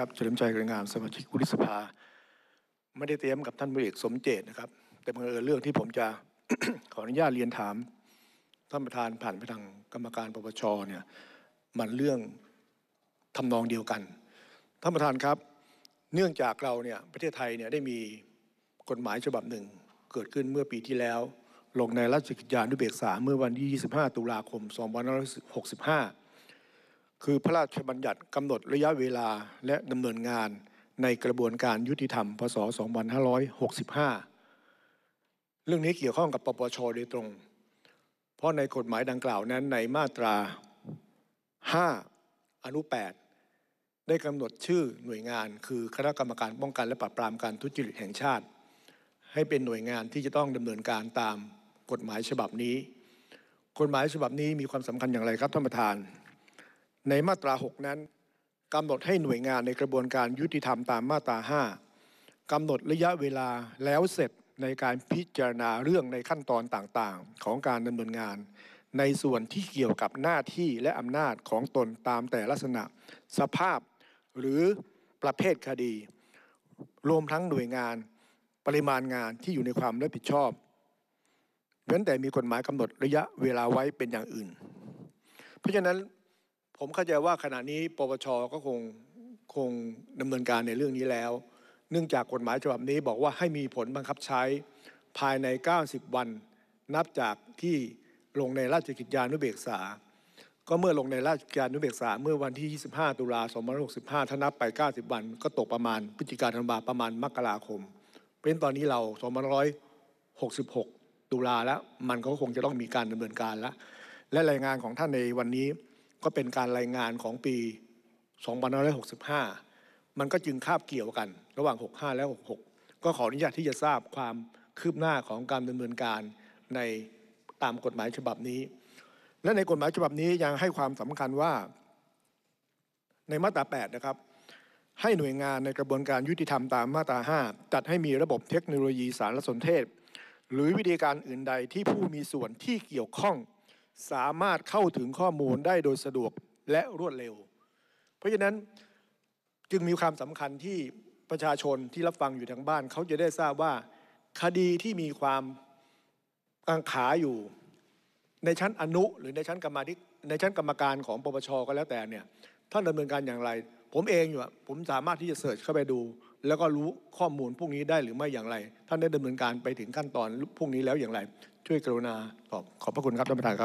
ครับเฉลิมชัยกรงามสมาชิกวุฒิสภาไม่ได้เตรียมกับท่านผู้เอกสมเจตนะครับ แต่เมื่อเรื่องที่ผมจะขออนุญาตเรียนถามท่านประธานผ่านไปทางกรรมการปปชเนี่ยมันเรื่องทำนองเดียวกันท่านประธานครับ เนื่องจากเราเนี่ยประเทศไทยเนี่ยได้มีกฎหมายฉบับหนึ่ง เกิดขึ้นเมื่อปีที่แล้ว ลงในรัชกิจจานุเบกษาเมื่อวันที่ 25 ตุลาคม 2565คือพระราชบัญญัติกำหนดระยะเวลาและดำเนินงานในกระบวนการยุติธรรมพศ 2565 เรื่องนี้เกี่ยวข้องกับปปชโดยตรง เพราะในกฎหมายดังกล่าวนั้นในมาตรา 5 อนุ 8 ได้กำหนดชื่อหน่วยงาน คือคณะกรรมการป้องกันและปราบปรามการทุจริตแห่งชาติ ให้เป็นหน่วยงานที่จะต้องดำเนินการตามกฎหมายฉบับนี้ กฎหมายฉบับนี้มีความสำคัญอย่างไรครับท่านประธานในมาตรา 6 นั้นกำหนดให้หน่วยงานในกระบวนการยุติธรรมตามมาตรา 5กำหนดระยะเวลาแล้วเสร็จในการพิจารณาเรื่องในขั้นตอนต่างๆ ของการดำเนินงาน ในส่วนที่เกี่ยวกับหน้าที่และอำนาจของตนตามแต่ลักษณะ สภาพหรือประเภทคดี รวมทั้งหน่วยงานปริมาณงานที่อยู่ในความรับผิดชอบเว้นแต่มีกฎหมายกำหนดระยะเวลาไว้เป็นอย่างอื่น เพราะฉะนั้นผมเข้าใจว่าขณะนี้ปปชก็คงคงดำเนินการในเรื่องนี้แล้ว เนื่องจากกฎหมายฉบับนี้บอกว่าให้มีผลบังคับใช้ภายใน 90 วัน นับจากที่ลงในราชกิจจานุเบกษา ก็เมื่อลงในราชกิจจานุเบกษาเมื่อวันที่ 25 ตุลา2565ถ้านับไป90วันก็ตกประมาณพฤศจิกาธันวาประมาณมกราคม เป็นตอนนี้เรา2566ตุลาแล้ว มันก็คงจะต้องมีการดำเนินการแล้ว และรายงานของท่านในวันนี้ก็เป็นการรายงานของปี2565 มันก็จึงคาบเกี่ยวกัน ระหว่าง 65และ66ก็ขออนุญาตที่จะทราบความคืบหน้าของการดำเนินการในตามกฎหมายฉบับนี้ และในกฎหมายฉบับนี้ยังให้ความสำคัญว่าในมาตรา8 นะครับ ให้หน่วยงานในกระบวนการยุติธรรมตามมาตรา5จัดให้มีระบบเทคโนโลยีสารสนเทศ หรือวิธีการอื่นใดที่ผู้มีส่วนที่เกี่ยวข้องสามารถเข้าถึงข้อมูลได้โดยสะดวกและรวดเร็ว เพราะฉะนั้นจึงมีความสำคัญที่ประชาชนที่รับฟังอยู่ทางบ้านเขาจะได้ทราบว่าคดีที่มีความกังขาอยู่ ในชั้นอนุหรือในชั้นกรรมาิในชั้นกรรมการของปปชก็แล้วแต่เนี่ยท่านดำเนินการอย่างไร ผมเองอยู่ผมสามารถที่จะเสิร์ชเข้าไปดูแล้วก็รู้ข้อมูลพวกนี้ได้หรือไม่อย่างไร ท่านได้ดำเนินการไปถึงขั้นตอนพวกนี้แล้วอย่างไร ช่วยกรุณาตอบขอบพระคุณครับท่านประธานครับ